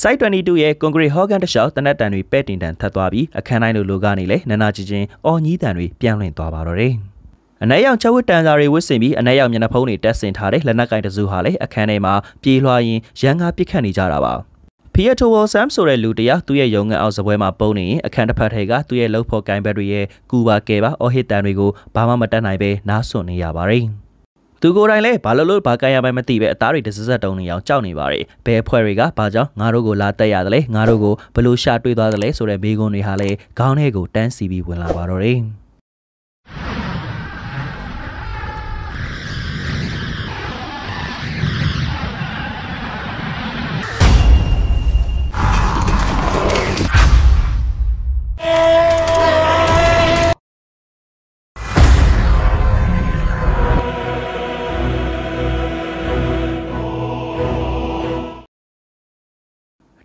Site 22ရဲ့ Concrete Hogan တခြားတနက်တန်တွေပဲ့တင်တန်ထပ်သွားပြီးအခန်းတိုင်းလိုလိုကနေလည်းနနာချင်းချင်းအော်ညီးတန်တွေပြန်လွင်သွားပါတော့တယ်။အနက်ရောင်ချက်ဝတ်တန်စာတွေဝတ်ဆင်ပြီးအနက်ရောင်မျက်နှာဖုံးတွေတက်ဆင်ထားတဲ့လက်နက်ကင်တစုဟာလည်းအခန်းထဲမှာပြေးလွှာရင်ရန်ကားပစ်ခတ်နေကြတာပါ။ Pietro Sam ဆိုတဲ့လူတရားသူ့ရဲ့ရုံငန်းအောင်စပွဲမှာပုံနေရင်အခန်းတစ်ဖက်ထဲကသူ့ရဲ့လှုပ်ဖော်ကိုင်ဘက်တွေရဲ့ကူပါကဲပါအော်ဟစ်တန်တွေကိုဘာမှမတတ်နိုင်ပဲနားစွန့်နေရပါတယ်။သူကိုယ်တိုင်လည်းဘာလို့လို့ဘာကန်ရမှန်းမသိပဲအသားတွေတစစက်တုံနေအောင်ကြောက်နေပါတယ်ဘဲဖွဲ့တွေကဘာကြောင့်ငါတို့ကိုလာတက်ရတယ်လဲငါတို့ကိုဘလို့ရှာတွေ့သွားတယ်လဲဆိုတဲ့မေးခွန်းတွေဟာလည်းခေါင်းထဲကိုတန်းစီပြီးဝင်လာပါတော့တယ်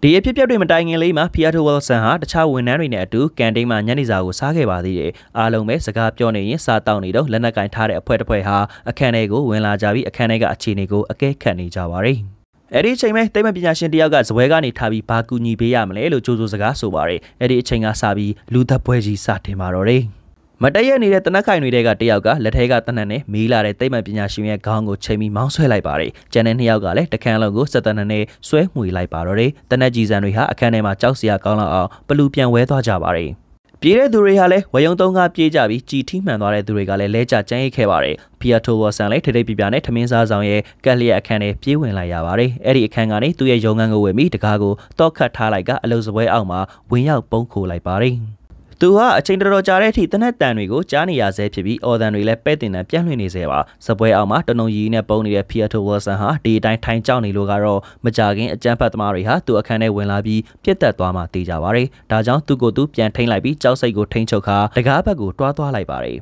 ဒီအဖြစ်ပြက်တွေမတိုင်ခင်လေးမှာ Piato Wilson ဟာတခြားဝန်ထမ်းတွေနဲ့အတူကန်တိန်မှာညနေစာကိုစားခဲ့ပါသေးတယ်။အားလုံးပဲစကားပြောနေရင်စားတောင်းနေတော့လက်နက်ကင်ထားတဲ့အဖွဲတစ်ဖွဲဟာအခန်းထဲကိုဝင်လာကြပြီးအခန်းထဲကအခြေအနေကိုအကဲခတ်နေကြပါရယ်။အဲ့ဒီအချိန်မှာတိတ်မပညာရှင်တယောက်ကဇပွဲကနေထားပြီးဘာကူညီပေးရမလဲလို့ကြိုးစိုးစကားဆိုပါတယ်။အဲ့ဒီအချိန်ကစပြီးလူသက်ပွဲကြီးစတင်ပါတော့တယ်။မတည့်ရနေတဲ့တနက်ခိုင်တွေကတယောက်ကလက်ထဲကတနက်နဲ့မီးလာတဲ့တိတ်မှန်ပညာရှင်ရဲ့ခေါင်းကိုချိန်ပြီးမောင်းဆွဲလိုက်ပါတယ်။ကျန်တဲ့နှစ်ယောက်ကလည်းတခန်းလုံးကိုစက်တနက်နဲ့ဆွဲမှွေလိုက်ပါတော့တယ်။တနက်ကြီးစံတွေဟာအခန်းထဲမှာကြောက်စရာကောင်းလောက်အောင်ပလူပြန်ဝဲသွားကြပါတယ်။ပြေးတဲ့သူတွေဟာလည်းဝယုံသုံးကားပြေးကြပြီးကြည်ထိမှန်သွားတဲ့သူတွေကလည်းလဲကျကျန်းရိတ်ခဲ့ပါတယ်။ဖီယာတိုဝါဆန်လည်းထိထိပြပြနဲ့ထမင်းစားဆောင်ရဲ့ကက်လျက်အခန်းထဲပြေးဝင်လိုက်ရပါတယ်။အဲ့ဒီအခန်းကနေသူ့ရဲ့ရုံငန်းကိုဝင်ပြီးတကားကိုတော့ခတ်ထားလိုက်ကအလုံစပွဲအောက်မှာဝင်ရောက်ပုန်းခိုလိုက်ပါတယ်။သူဟာအချိန်တော်တော်ကြာတဲ့အထိတနက်တန်တွေကိုကြားနေရဆဲဖြစ်ပြီးအော်ဒန်တွေလည်းပဲ့တင်တန်ပြန့်လွင့်နေဆဲပါစပွဲအောင်မှာတနုံရီနဲ့ပုံနေတဲ့ Pietro Wilson ဟာဒီအတိုင်းထိုင်ကြောက်နေလို့ကတော့မကြခင်အကြမ်းဖက်သမားတွေဟာသူ့အခန်းထဲဝင်လာပြီးပြစ်တက်သွားမှတေးကြပါတယ်ဒါကြောင့်သူ့ကိုယ်သူပြန်ထိန်လိုက်ပြီးကြောက်စိတ်ကိုထိန်ချုပ်ခါတကားဘက်ကိုတွားသွားလိုက်ပါတယ်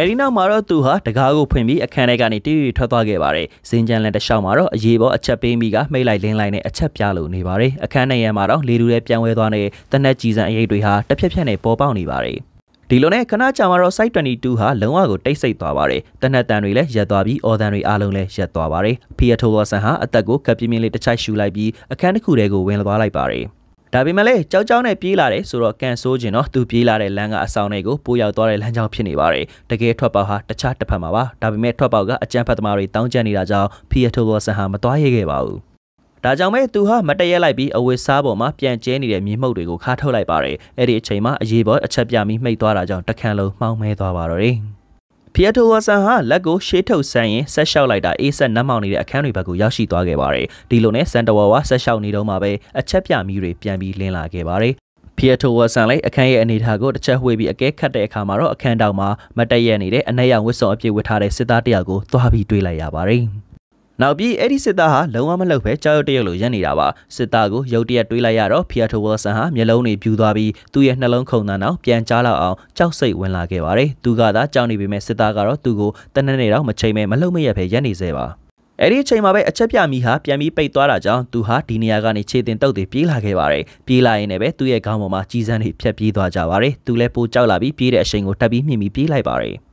အဲဒီနောက်မှာတော့သူဟာတကားကိုဖွင့်ပြီးအခန်းထဲကနေတီးတီးထွက်သွားခဲ့ပါတယ်။ဇင်းကြံလန်တစ်လျှောက်မှာတော့အရေးပေါ်အချက်ပေးမိကမိတ်လိုက်လင်းလိုက်နဲ့အချက်ပြလို့နေပါတယ်။အခန်းထဲရမှာတော့လေတူတဲ့ပြန်ဝဲသွားတဲ့တနက်ကြီးစံအရေးတွေဟာတစ်ဖြက်ဖြက်နဲ့ပေါ်ပေါက်နေပါတယ်။ဒီလိုနဲ့ခဏကြာမှတော့ site 22ဟာလုံးဝကိုတိတ်ဆိတ်သွားပါတယ်။တနက်တန်တွေလည်းရက်သွားပြီးအော်တန်တွေအားလုံးလည်းရက်သွားပါတယ်။ Pierre Thompson ဟာအသက်ကိုကပ်ပြင်းပြင်းလေးတစ်ချိုက်ရှူလိုက်ပြီးအခန်းတစ်ခုထဲကိုဝင်သွားလိုက်ပါတယ်။ဒါပေမဲ့လည်းကြောက်ကြောက်နဲ့ပြေးလာတယ်ဆိုတော့ကန်ဆိုးခြင်းတော့သူပြေးလာတဲ့လမ်းကအဆောင်တွေကိုပိုးရောက်သွားတဲ့လမ်းကြောင်းဖြစ်နေပါတယ်တကယ်ထွက်ပေါက်ဟာတခြားတစ်ဖက်မှာပါဒါပေမဲ့ထွက်ပေါက်ကအကြမ်းဖက်သမားတွေတောင်းကျပ်နေတာကြောင့်ဖီယတိုလောဆန်ဟာမသွားရဲခဲ့ပါဘူးဒါကြောင့်ပဲသူဟာမတရက်လိုက်ပြီးအဝတ်စားပေါ်မှာပြန်ကျဲနေတဲ့မြေမှုတ်တွေကိုခါထုတ်လိုက်ပါတယ်။အဲ့ဒီအချိန်မှာအရေးပေါ်အချက်ပြပြီးမှိတ်သွားတာကြောင့်တခန့်လုံးမှောင်မဲသွားပါတော့တယ်။ဖီယက်တိုဝါဆန်ဟာလက်ကိုရှေးထုတ်ဆန်းရင်ဆက်လျှောက်လိုက်တာအေးဆက်နမ်းမောင်းနေတဲ့အခန်းတွေဘက်ကိုရောက်ရှိသွားခဲ့ပါတယ်။ဒီလိုနဲ့ဆန်တဝါဝါဆက်လျှောက်နေတော့မှပဲအချက်ပြမီးတွေပြန်ပြီးလင်းလာခဲ့ပါတယ်။ဖီယက်တိုဝါဆန်လည်းအခန်းရဲ့အနေထားကိုတစ်ချက်ဝှေ့ပြီးအကဲခတ်တဲ့အခါမှာတော့အခန်းတောင်မှာမတည့်ရနေတဲ့အနက်ရောင်ဝတ်စုံအပြည့်ဝတ်ထားတဲ့စစ်သားတယောက်ကိုသွားပြီးတွေ့လိုက်ရပါတယ်။နောက်ပြီးအဲ့ဒီစစ်သားဟာလုံးဝမလှုပ်ပဲကြောက်ရွံ့တရုတ်လိုရပ်နေတာပါစစ်သားကိုရုတ်တရက်တွေးလိုက်ရတော့ဖီယာတိုဝါဆန်ဟာမျက်လုံးတွေပြူသွားပြီးသူ့ရဲ့နှလုံးခုန်သံတော့ပြန်ကြားလောက်အောင်ကြောက်စိတ်ဝင်လာခဲ့ပါတယ်သူကသာကြောက်နေပေမဲ့စစ်သားကတော့သူ့ကိုတနက်နေ့တော့မချိန်မဲမလှုပ်မရက်ပဲရပ်နေစေပါအဲ့ဒီအချိန်မှာပဲအချက်ပြမိဟာပြန်ပြီးပိတ်သွားတာကြောင့်သူဟာဒီနေရာကနေခြေတင်တုပ်တွေပြေးလာခဲ့ပါတယ်။ပြေးလာရင်လည်းပဲသူ့ရဲ့ခေါင်းပေါ်မှာကြီးစန်းတွေဖြတ်ပြေးသွားကြပါတယ်။သူလည်းပိုကြောက်လာပြီးပြေးတဲ့အချိန်ကိုတက်ပြီးမြင်ပြီးပြေးလိုက်ပါတယ်။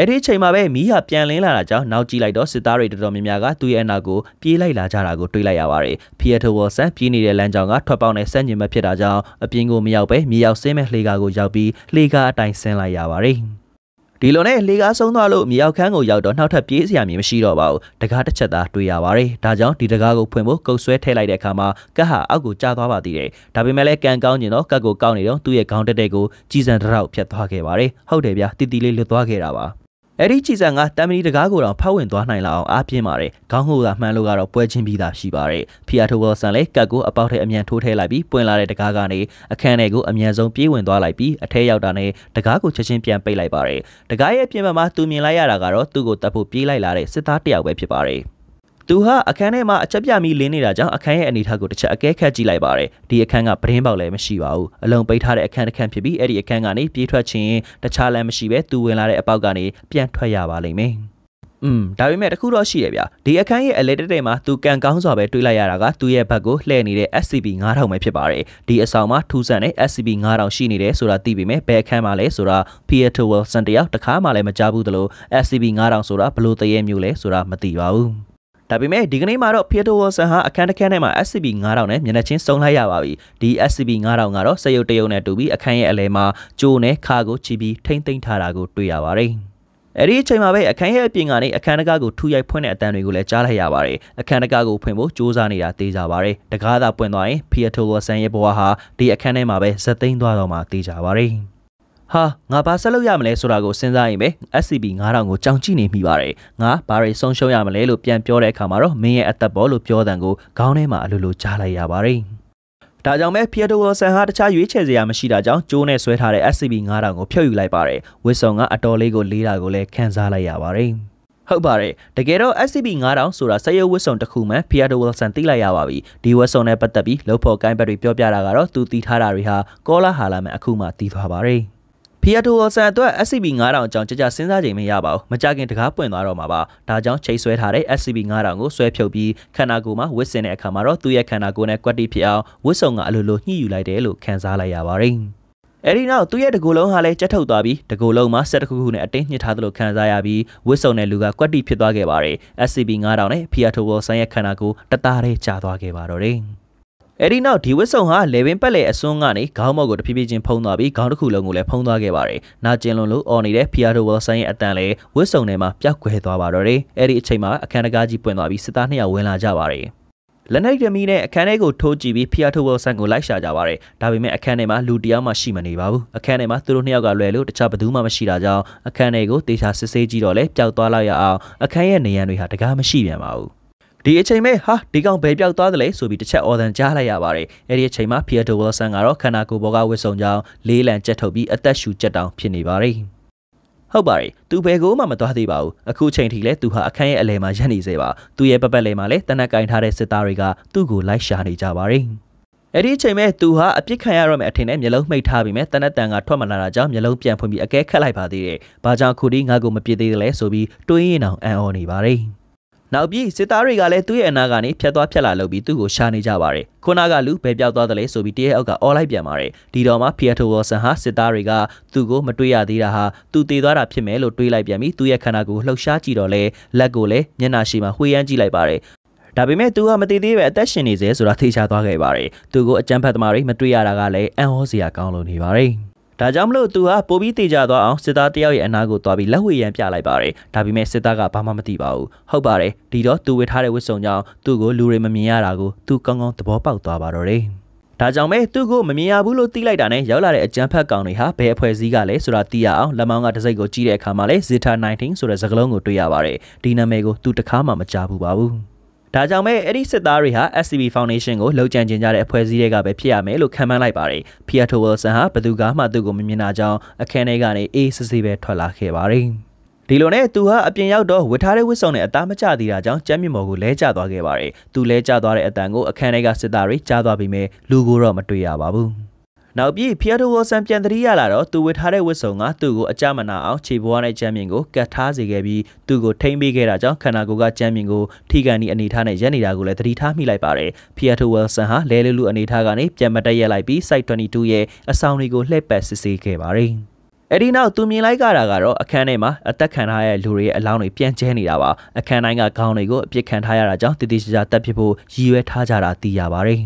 အဲ့ဒီအချိန်မှာပဲမီးဟာပြန်လင်းလာတာကြောင့်နောက်ကြည့်လိုက်တော့စစ်သားတွေတော်တော်များများကသူ့ရဲ့အနာကိုပြေးလိုက်လာကြတာကိုတွေ့လိုက်ရပါတယ်။ Peter Wilson ပြေးနေတဲ့လမ်းကြောင်းကထွက်ပေါက်နဲ့ဆန့်ကျင်ဘက်ဖြစ်တာကြောင့်အပြင်ကိုမရောက်ပဲမြေရောက်ဆင်းမဲ့လှေကားကိုရောက်ပြီးလှေကားအတိုင်းဆင်းလိုက်ရပါတယ်။ဒီလိုနဲ့လေကားဆုံးသွားလို့မြေရောက်ခန်းကိုရောက်တော့နောက်ထပ်ပြေးစရာမည်မရှိတော့ပါဘူးတကားတစ်ချက်သာတွေ့ရပါတယ်ဒါကြောင့်ဒီတကားကိုဖွင့်ဖို့ကုတ်ဆွဲထည့်လိုက်တဲ့အခါမှာကတ်ဟာအောက်ကိုကျသွားပါသေးတယ်ဒါပေမဲ့လည်းကန်ကောင်းကျင်တော့ကတ်ကိုကောက်နေတော့သူ့ရဲ့ခေါင်းတက်တဲ့ကိုကြီးစံတရောက်ဖြတ်သွားခဲ့ပါတယ်ဟုတ်တယ်ဗျာတီတီလေးလွတ်သွားခဲ့တာပါအဲ့ဒီကြည်စံကတမ်မီတကားကိုတော့ဖောက်ဝင်သွားနိုင်လောက်အောင်အားပြင်းပါတယ်။ခေါင်းကိုသာမှန်လို့ကတော့ပွဲချင်းပြီးသားရှိပါတယ်။ဖီယာထိုဘောဆန်လည်းကတ်ကိုအပေါက်ထဲအမြန်ထိုးထည့်လိုက်ပြီးပွင့်လာတဲ့တကားကနေအခန်းထဲကိုအမြန်ဆုံးပြေးဝင်သွားလိုက်ပြီးအထဲရောက်တာနဲ့တကားကိုချက်ချင်းပြန်ပိတ်လိုက်ပါတယ်။တကားရဲ့အပြင်ဘက်မှာသူမြင်လိုက်ရတာကတော့သူ့ကိုတပ်ဖို့ပြေးလိုက်လာတဲ့စစ်သားတယောက်ပဲဖြစ်ပါတယ်။သူဟာအခန်းထဲမှာအချက်ပြမိလင်းနေတာကြောင့်အခန်းရဲ့အနေထားကိုတစ်ချက်အကဲခတ်ကြည့်လိုက်ပါတယ်ဒီအခန်းကပဒင်းပေါက်လည်းမရှိပါဘူးအလုံးပိတ်ထားတဲ့အခန်းတစ်ခန်းဖြစ်ပြီးအဲ့ဒီအခန်းကနေပြေးထွက်ခြင်းတခြားလမ်းမရှိပဲသူဝင်လာတဲ့အပေါက်ကနေပြန်ထွက်ရပါလိမ့်မယ်อืมဒါပေမဲ့တခုတော့ရှိတယ်ဗျဒီအခန်းရဲ့အလဲတက်တဲမှာသူကန်ကောင်းစွာပဲတွေးလိုက်ရတာကသူ့ရဲ့ဘက်ကိုလှည့်နေတဲ့ SCP 9000ပဲဖြစ်ပါတယ်ဒီအဆောင်မှာထူးဆန်းတဲ့ SCP 9000ရှိနေတယ်ဆိုတာသိပေမဲ့ဘယ်အခန်းမှာလဲဆိုတာ Peter Wilson တယောက်တခါမှလည်းမကြားဘူးသလို SCP 9000ဆိုတာဘလို့တရေမျိုးလဲဆိုတာမသိပါဘူးဒါပေမဲ့ဒီကနေ့မှာတော့ Peter Wilson ဟာအခန်းတစ်ခန်းထဲမှာ SCP 9000နဲ့မျက်နှာချင်းစုံလိုက်ရပါပြီဒီ SCP 9000ကတော့စရုပ်တရုပ်နဲ့တူပြီးအခန်းရဲ့အလယ်မှာကြိုးနဲ့ခါကိုချီပြီးထိမ့်သိမ့်ထားတာကို တွေ့ရပါတယ်အဲ့ဒီအချိန်မှာပဲအခန်းရဲ့အပြင်ကနေအခန်းတကားကိုထူရိုက်ဖွင့်တဲ့အတန်တွေကိုလည်းကြားလိုက်ရပါတယ်။အခန်းတကားကိုဖွင့်ဖို့စူးစမ်းနေတာသိကြပါတယ်။တကားသာပွင့်သွားရင် Pietro Wilson ရဲ့ဘဝဟာဒီအခန်းထဲမှာပဲဇက်သိမ်းသွားတော့မှသိကြပါတယ်။ဟာငါဘာဆက်လုပ်ရမလဲဆိုတာကိုစဉ်းစားရင်ပဲ SCB 9000ကိုကြောင်ကြည့်နေမိပါတယ်။ငါဘာတွေဆုံးရှုံးရမလဲလို့ပြန်ပြောတဲ့အခါမှာတော့မင်းရဲ့အသက်ပေါ်လို့ပြောတဲ့ံကိုခေါင်းထဲမှာအလိုလိုကြားလိုက်ရပါတယ်။ဒါကြောင့်ပဲ Pietro Wilson ဟာတခြားရွေးချယ်စရာမရှိတာကြောင့်ကျိုးနဲ့ဆွဲထားတဲ့ SCB 9000ကိုဖျောက်ယူလိုက်ပါတယ်။ဝစ်ဆုံကအတော်လေးကိုလေးတာကိုလည်းခန်းစားလိုက်ရပါတယ်။ဟုတ်ပါတယ်။တကယ်တော့ SCB 9000ဆိုတာစရုပ်ဝစ်ဆုံတစ်ခုမှ Pietro Wilson သိလိုက်ရပါပြီ။ဒီဝစ်ဆုံနဲ့ပတ်သက်ပြီးလုံဖို့ကိုင်းဘက်တွေပြောပြတာကတော့သူတီးထားတာတွေဟာကောလာဟာလာမဲ့အခုမှတီးသွားပါတယ်။ဖီယာတိုဝါဆန်အတွက် SCB 9000အကြောင်းကြာကြာစဉ်းစားချိန်မရပါဘူးမကြခင်တကားပွင့်သွားတော့မှာပါဒါကြောင့်ချိတ်ဆွဲထားတဲ့ SCB 9000ကိုဆွဲဖြုတ်ပြီးခန္ဓာကိုယ်မှာဝစ်စင်တဲ့အခါမှာတော့သူ့ရဲ့ခန္ဓာကိုယ်နဲ့ကွက်တိဖြစ်အောင်ဝစ်စုံကအလိုလိုညှိယူလိုက်တယ်လို့ခန်းစားလိုက်ရပါတယ်အဲ့ဒီနောက်သူ့ရဲ့တကူလုံးဟာလည်းကြက်ထုတ်သွားပြီးတကူလုံးမှာဆက်တစ်ခုခုနဲ့အတင်းညှစ်ထားသလိုခံစားရပြီးဝစ်စုံတဲ့လူကကွက်တိဖြစ်သွားခဲ့ပါတယ် SCB 9000နဲ့ Fiat Turbo ဆိုင်ရဲ့ခန္ဓာကိုယ်တသားတည်းကျသွားခဲ့ပါတော့တယ်အဲဒီနောက်ဒီဝစ်ဆုံဟာလေပင်ပက်လေအစွန်းကနေခေါင်းမော့ကိုတဖြည်းဖြည်းချင်းဖုံးသွားပြီးခေါင်းတစ်ခုလုံးကိုလည်းဖုံးသွားခဲ့ပါတယ်။နာကျင်လွန်လို့အော်နေတဲ့ဖီယာတိုဝယ်ဆန်ရဲ့အတန်လည်းဝစ်ဆုံထဲမှာပျောက်ကွယ်သွားပါတော့တယ်။အဲဒီအချိန်မှာအခန်းတကားကြီးပွင့်သွားပြီးစစ်သားနှစ်ယောက်ဝင်လာကြပါတယ်။လက်နက်ရမီနဲ့အခန်းထဲကိုထိုးကြည့်ပြီးဖီယာထိုဝယ်ဆန်ကိုလိုက်ရှာကြပါတယ်။ဒါပေမဲ့အခန်းထဲမှာလူတယောက်မှရှိမနေပါဘူး။အခန်းထဲမှာသူတို့နှစ်ယောက်ကလွယ်လို့တခြားဘသူမှမရှိတာကြောင့်အခန်းထဲကိုတေချာစစ်ဆေးကြည့်တော့လဲပျောက်သွားလိုက်ရအောင်အခန်းရဲ့နေရံတွေဟာတကားမရှိပြန်ပါဘူးဒီအချိန်မဲ့ဟာဒီကောင်ဘယ်ပြောက်သွားသလဲဆိုပြီးတစ်ချက်အော်သံကြားလိုက်ရပါတယ်အဲ့ဒီအချိန်မှာ Peter Wilson ကတော့ခန္ဓာကိုယ်ပေါ်ကဝစ်ဆုံကြောင်းလေးလံကြက်ထုတ်ပြီးအသက်ရှူကြက်တောင်ဖြစ်နေပါတယ်ဟုတ်ပါတယ်သူဘယ်ကိုမှမသွားသေးပါဘူးအခုချိန်ထိလဲသူဟာအခန်းရဲ့အလယ်မှာရပ်နေသေးပါသူ့ရဲ့ပပတ်လယ်မှာလဲတနက်ကင်ထားတဲ့စစ်သားတွေကသူ့ကိုလိုက်ရှာနေကြပါတယ်အဲ့ဒီအချိန်မဲ့သူဟာအပြစ်ခံရရမယ်အထင်နဲ့မျက်လုံးမှိတ်ထားပြီးမဲ့တနက်တန်ကထွက်မလာတာကြောင့်မျက်လုံးပြန်ဖွင့်ပြီးအကဲခတ်လိုက်ပါသေးတယ်။ဘာကြောင့်ခုဒီငါ့ကိုမပြေသေးတယ်လဲဆိုပြီးတွေးရင်အောင်အံ့ဩနေပါတယ်။နောက်ပြီးစစ်သားတွေကလည်းသူ့ရဲ့အနာကနေဖြတ်သွားဖြတ်လာလုပ်ပြီးသူ့ကိုရှာနေကြပါတယ်။ခုနကလူပဲပြောက်သွားတယ်လေဆိုပြီးတရဲအောက်ကအော်လိုက်ပြန်ပါတယ်။ဒီတော့မှဖီယတ်တိုဝေါ်ဆန်ဟာစစ်သားတွေကသူ့ကိုမတွေ့ရသေးတာဟာသူတည်သွားတာဖြစ်မယ်လို့တွေးလိုက်ပြန်ပြီးသူ့ရဲ့ခန္ဓာကိုယ်လှုပ်ရှားကြည့်တော့လေလက်ကိုလည်းမျက်နှာရှိမှဝှေ့ရမ်းကြည့်လိုက်ပါတယ်။ဒါပေမဲ့သူကမတည်သေးပဲအသက်ရှင်နေစေဆိုတာသိချသွားခဲ့ပါတယ်။သူကိုအကြမ်းဖက်သမားတွေမတွေ့ရတာကလည်းအံ့ဩစရာကောင်းလို့နေပါတယ်။ဒါကြောင့်မလို့သူဟာပိုပြီးတေချာသွားအောင်စစ်သားတယောက်ရဲ့အနာကိုသွားပြီးလက်ဝေရန်ပြလိုက်ပါတယ်။ဒါပေမဲ့စစ်သားကဘာမှမသိပါဘူး။ဟုတ်ပါတယ်။ဒီတော့သူဝေထားတဲ့ဝတ်စုံကြောင့်သူ့ကိုလူတွေမမြင်ရတာကိုသူကောင်းကောင်းသဘောပေါက်သွားပါတော့တယ်။ဒါကြောင့်ပဲသူ့ကိုမမြင်ရဘူးလို့သိလိုက်တာနဲ့ရောက်လာတဲ့အကြမ်းဖက်ကောင်တွေဟာဘယ်အဖွဲ့အစည်းကလဲဆိုတာသိရအောင်လက်မောင်းကတစိုက်ကိုကြည့်တဲ့အခါမှာလဲ Zeta 19ဆိုတဲ့စကားလုံးကိုတွေ့ရပါတယ်။ဒီနာမည်ကိုသူတခါမှမကြားဘူးပါဘူး။ဒါကြောင့်ပဲအဲ့ဒီစစ်သားတွေဟာ SCB Foundation ကိုလှုပ်ကြံကျင်ကြတဲ့အဖွဲ့အစည်းတွေကပဲဖြစ်ရမယ်လို့ခံမှန်းလိုက်ပါတယ် Pietro Wilson ဟာဘယ်သူကမှသူ့ကိုမမြင်တာကြောင့်အခန်းထဲကနေအေးစစ်စစ်ပဲထွက်လာခဲ့ပါတယ်ဒီလိုနဲ့သူဟာအပြင်ရောက်တော့ဝထားတဲ့ဝစ်စုံနဲ့အသားမကျသေးတာကြောင့်ကျမ်းမြေမော်ကိုလဲကျသွားခဲ့ပါတယ်။သူလဲကျသွားတဲ့အတန်ကိုအခန်းထဲကစစ်သားတွေကြားသွားပြီးမြဲလူကိုတော့မတွေ့ရပါဘူး။နောက်ပြီးဖီယာတိုကိုစံပြန်တရီရလာတော့သူဝစ်ထားတဲ့ဝစ်စုံကသူ့ကိုအကြမနာအောင်ခြေဘွားနဲ့ချမ်းမြင်ကိုကတ်ထားစေခဲ့ပြီးသူ့ကိုထိမ့်ပေးခဲ့တာကြောင့်ခန္ဓာကိုယ်ကချမ်းမြင်ကိုထိကန်ဒီအနေထားနဲ့ရက်နေတာကိုလည်းသတိထားမိလိုက်ပါတယ်ဖီယာတိုဝယ်ဆန်ဟာလဲလူလူအနေထားကနေပြန်မတက်ရက်လိုက်ပြီး site 22ရဲ့အဆောင်တွေကိုလှည့်ပတ်စစ်ဆေးခဲ့ပါတယ်အဲ့ဒီနောက်သူမြင်လိုက်ကြတာကတော့အခန်းထဲမှာအသက်ခံထားရတဲ့လူတွေရဲ့အလောင်းတွေပြန်ကျဲနေတာပါအခန်းတိုင်းကခေါင်းတွေကိုအပြစ်ခံထားရတာကြောင့်တည်တည်ကြကြတက်ဖြစ်ဖို့ရည်ရွယ်ထားကြတာသိရပါတယ်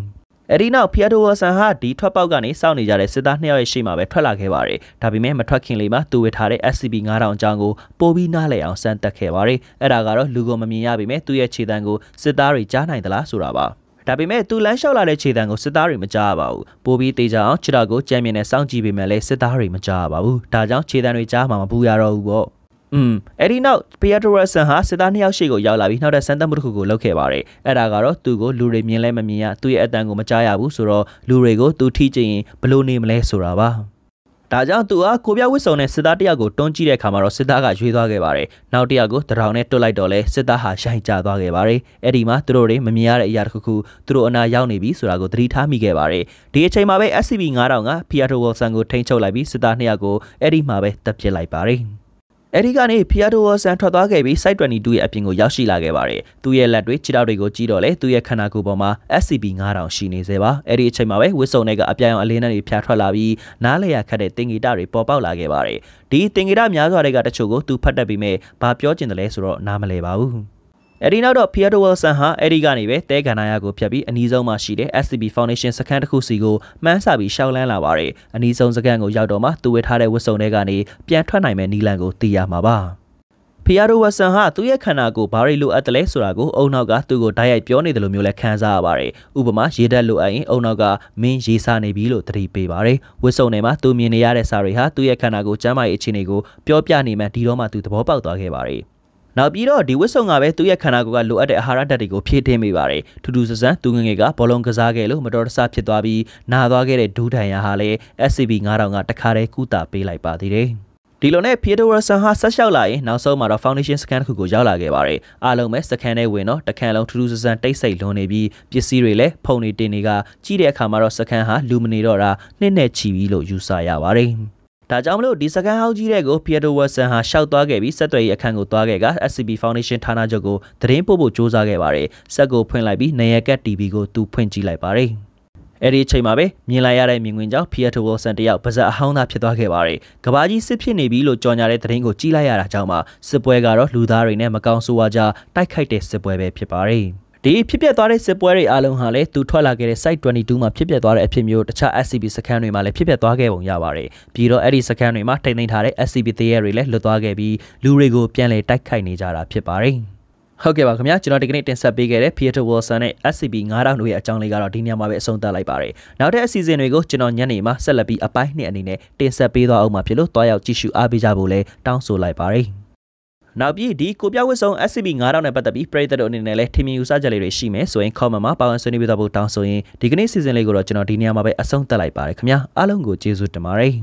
အဲဒီနောက်ဖီယတ်တိုဝါဆန်ဟာဒီထွက်ပေါက်ကနေစောင့်နေကြတဲ့စစ်သားနှစ်ယောက်ရဲ့ရှေ့မှာပဲထွက်လာခဲ့ပါတယ်ဒါပေမဲ့မထွက်ခင်လေးမှာသူဝစ်ထားတဲ့ SCP 9000အကြောင်းကိုပိုပြီးနားလည်အောင်စမ်းသပ်ခဲ့ပါတယ်အဲဒါကတော့လူကိုမမြင်ရပေမဲ့သူ့ရဲ့ခြေတန်းကိုစစ်သားတွေကြားနိုင်သလားဆိုတာပါဒါပေမဲ့သူလမ်းလျှောက်လာတဲ့ခြေတံကိုစစ်သားတွေမကြားရပါဘူး။ပိုပြီးတေချာအောင်ခြေတော်ကိုကြမ်းမြင်နဲ့စောင့်ကြည့်ပေမဲ့လည်းစစ်သားတွေမကြားရပါဘူး။ဒါကြောင့်ခြေတံတွေကြားမှာမပူရတော့ဘူးပေါ့။อืมအဲ့ဒီနောက်ပီယက်တိုရာဆန်ဟာစစ်သားနှစ်ယောက်ရှိကိုရောက်လာပြီးနောက်တဲ့စမ်းသပ်မှုတစ်ခုကိုလုပ်ခဲ့ပါတယ်အဲ့ဒါကတော့သူ့ကိုလူတွေမြင်လဲမမြင်ရသူ့ရဲ့အတန်ကိုမကြားရဘူးဆိုတော့လူတွေကိုသူထိကြည့်ရင်ဘလို့နေမလဲဆိုတာပါဒါကြောင့်သူကကိုပြဝစ်စုံနဲ့စစ်သားတယောက်ကိုတွန်းကြည့်တဲ့အခါမှာတော့စစ်သားကရွေးသွားခဲ့ပါတယ်။နောက်တယောက်ကိုတရောင်နဲ့တွတ်လိုက်တော့လဲစစ်သားဟာရိုင်ကျသွားခဲ့ပါတယ်။အဲ့ဒီမှာသူတို့တွေမမြင်ရတဲ့အရာတစ်ခုခုသူတို့အနာရောက်နေပြီဆိုတာကိုသတိထားမိခဲ့ပါတယ်။ဒီအချိန်မှာပဲ SCB 9000က Piato Wilson ကိုထိန်းချုပ်လိုက်ပြီးစစ်သားနှစ်ယောက်ကိုအဲ့ဒီမှာပဲတပ်ပစ်လိုက်ပါတယ်။အဲဒီကနေဖီယာတိုဝါဆန်ထွက်သွားခဲ့ပြီး site 22ရဲ့အပြင်ကိုရောက်ရှိလာခဲ့ပါတယ်။သူ့ရဲ့လက်တွေခြေထောက်တွေကိုကြည့်တော့လေသူ့ရဲ့ခန္ဓာကိုယ်ပေါ်မှာ SCP 9000ရှိနေစေပါ။အဲဒီအချိန်မှာပဲဝစ်စုံတွေကအပြိုင်အောင်အလင်းနဲ့ဖြာထွက်လာပြီးနားလေရခတ်တဲ့တင်ဂီတာတွေပေါ်ပေါက်လာခဲ့ပါတယ်။ဒီတင်ဂီတာများစွာတွေကတချို့ကိုသူဖတ်တတ်ပြီးမဲ့ဘာပြောချင်တယ်လဲဆိုတော့နားမလည်ပါဘူး။အဲဒီနောက်တော့ Pietro Wilson ဟာအဲဒီကနေပဲတဲကန်နာယာကိုဖျက်ပြီးအနီးဆုံးမှာရှိတဲ့ SCB Foundation စခန်းတစ်ခုစီကိုမှန်းဆပြီးရှောက်လန်းလာပါတယ်။အနီးဆုံးစခန်းကိုရောက်တော့မှသူဝစ်ထားတဲ့ဝတ်စုံတွေကနေပြန်ထွက်နိုင်မဲ့နီလန်ကိုသိရမှာပါ။ဖီယာဒိုဝက်ဆန်ဟာသူ့ရဲ့ခန္ဓာကိုဘာတွေလိုအပ်တယ်လဲဆိုတာကိုအုံနောက်ကသူ့ကိုတိုက်ရိုက်ပြောနေတယ်လို့မျိုးလဲခန်းစားရပါတယ်။ဥပမာရေဓာတ်လိုအပ်ရင်အုံနောက်ကမင်းရေစာနေပြီလို့သတိပေးပါတယ်။ဝစ်စုံထဲမှာသူမြင်နေရတဲ့စာတွေဟာသူ့ရဲ့ခန္ဓာကိုကျန်းမာရေးအခြေအနေကိုပြောပြနေမှဒီတော့မှသူသဘောပေါက်သွားခဲ့ပါတယ်။နောက်ပြီးတော့ဒီဝစ်ဆုံကပဲသူ့ရဲ့ခန္ဓာကိုယ်ကလိုအပ်တဲ့အာဟာရဓာတ်တွေကိုဖြည့်တင်းပေးပါတယ်ထူးထူးဆန်းဆန်းသူငငယ်ကဘောလုံးကစားခဲ့လို့မတော်တဆဖြစ်သွားပြီးနာသွားခဲ့တဲ့ဒူးဒဏ်ရာဟာလည်း SCB 9000ကတခါတည်းကုသပေးလိုက်ပါသေးတယ်ဒီလိုနဲ့ Peter Wilson ဟာဆက်လျှောက်လာရင်နောက်ဆုံးမှာတော့ foundation scan တစ်ခုကိုရောက်လာခဲ့ပါတယ်။အားလုံးပဲ scan နဲ့ဝင်တော့တခန့်လုံးထူးထူးဆန်းဆန်းတိတ်ဆိတ်လွန်နေပြီးပစ္စည်းတွေလည်းဖုန်တွေတင်တွေကကြည့်တဲ့အခါမှာတော့ scan ဟာလူမနေတော့တာနှစ်နဲ့ချီပြီးလို့ယူဆရပါတယ်။ဒါကြောင့်မလို့ဒီစကန်ဟောက်ကြီးတဲ့ကို Pietro Watson ဟာရှောက်သွားခဲ့ပြီးဆက်သွယ်ရေးအခန်းကိုသွားခဲ့က SCB Foundation ဌာနချုပ်ကိုသတင်းပို့ဖို့စ조사ခဲ့ပါတယ်။စက်ကိုဖွင့်လိုက်ပြီးနေရကက် TV ကိုသူဖွင့်ကြည့်လိုက်ပါတယ်။အဲ့ဒီအချိန်မှာပဲမြင်လိုက်ရတဲ့မြင်ကွင်းကြောင့် Pietro Wilson တယောက်ပါဇက်အဟောင်းသားဖြစ်သွားခဲ့ပါတယ်။ကဘာကြီးစစ်ဖြစ်နေပြီလို့ကြော်ညာတဲ့သတင်းကိုကြည့်လိုက်ရတာကြောင့်မှစစ်ပွဲကတော့လူသားတွေနဲ့မကောင်းဆိုးဝါးကြတိုက်ခိုက်တဲ့စစ်ပွဲပဲဖြစ်ပါတယ်။ဒီဖြစ်ပျက်သွားတဲ့စစ်ပွဲတွေအားလုံးဟာလည်းသူထွက်လာခဲ့တဲ့ site 22မှာဖြစ်ပျက်သွားတဲ့အဖြစ်မျိုးတခြား SCP စခန်းတွေမှာလည်းဖြစ်ပျက်သွားခဲ့ပုံရပါတယ်ပြီးတော့အဲ့ဒီစခန်းတွေမှာထိမ့်သိမ်းထားတဲ့ SCP တရဲတွေလည်းလွတ်သွားခဲ့ပြီးလူတွေကိုပြန်လည်တိုက်ခိုက်နေကြတာဖြစ်ပါတယ်ဟုတ်ကဲ့ပါခင်ဗျာကျွန်တော်ဒီကနေ့တင်ဆက်ပေးခဲ့တဲ့ Peter Wilson နဲ့ SCP 9000တို့ရဲ့အကြောင်းလေးကတော့ဒီညမှာပဲအဆုံးသတ်လိုက်ပါတယ်နောက်ထပ်အစီအစဉ်တွေကိုကျွန်တော်ညနေမှာဆက်လက်ပြီးအပိုင်းနှစ်အနေနဲ့တင်ဆက်ပေးသွားအောင်မှာဖြစ်လို့တွားရောက်ကြည့်ရှုအားပေးကြဖို့လဲတောင်းဆိုလိုက်ပါတယ်နောက်ပြီးဒီကိုပြဝစ်ဆုံး SCB 9000နဲ့ပတ်သက်ပြီးပရိသတ်တို့အနေနဲ့လည်းထင်မြင်ယူဆချက်လေးတွေရှိမယ်ဆိုရင် comment မှာပါဝင်ဆွေးနွေးပြသဖို့တောင်းဆိုရင်ဒီကနေ့ season လေးကိုတော့ကျွန်တော်ဒီနေရာမှာပဲအဆုံးသတ်လိုက်ပါရခင်ဗျာအားလုံးကိုကျေးဇူးတင်ပါတယ်